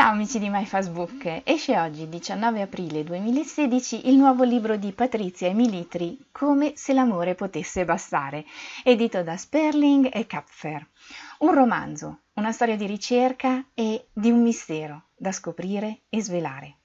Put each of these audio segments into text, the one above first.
Ciao amici di MyFacebook, esce oggi 19 aprile 2016 il nuovo libro di Patrizia Emilitri Come se l'amore potesse bastare, edito da Sperling e Kapfer. Un romanzo, una storia di ricerca e di un mistero da scoprire e svelare.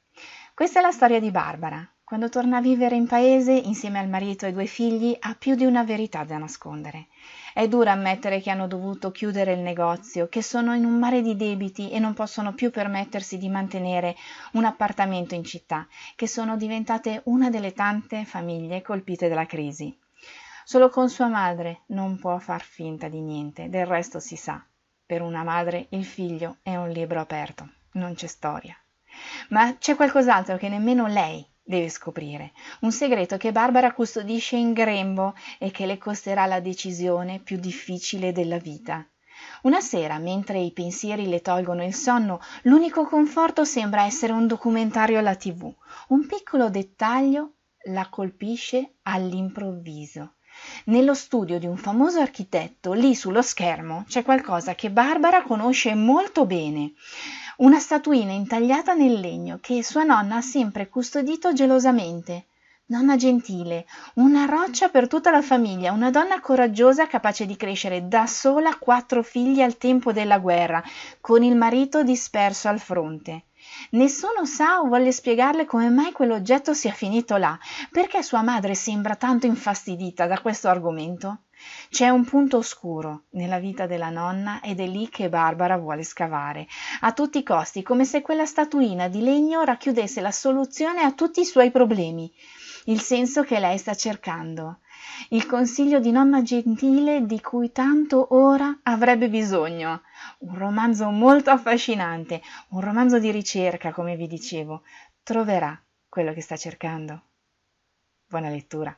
Questa è la storia di Barbara, quando torna a vivere in paese, insieme al marito e due figli, ha più di una verità da nascondere. È dura ammettere che hanno dovuto chiudere il negozio, che sono in un mare di debiti e non possono più permettersi di mantenere un appartamento in città, che sono diventate una delle tante famiglie colpite dalla crisi. Solo con sua madre non può far finta di niente, del resto si sa. Per una madre il figlio è un libro aperto, non c'è storia. Ma c'è qualcos'altro che nemmeno lei deve scoprire. Un segreto che Barbara custodisce in grembo e che le costerà la decisione più difficile della vita. Una sera, mentre i pensieri le tolgono il sonno, l'unico conforto sembra essere un documentario alla tv. Un piccolo dettaglio la colpisce all'improvviso. Nello studio di un famoso architetto, lì sullo schermo, c'è qualcosa che Barbara conosce molto bene una statuina intagliata nel legno che sua nonna ha sempre custodito gelosamente. Nonna gentile, una roccia per tutta la famiglia, una donna coraggiosa capace di crescere da sola quattro figli al tempo della guerra, con il marito disperso al fronte. Nessuno sa o vuole spiegarle come mai quell'oggetto sia finito là, perché sua madre sembra tanto infastidita da questo argomento. C'è un punto oscuro nella vita della nonna ed è lì che Barbara vuole scavare, a tutti i costi, come se quella statuina di legno racchiudesse la soluzione a tutti i suoi problemi, il senso che lei sta cercando il consiglio di nonna gentile di cui tanto ora avrebbe bisogno. Un romanzo molto affascinante, un romanzo di ricerca, come vi dicevo. Troverà quello che sta cercando. Buona lettura.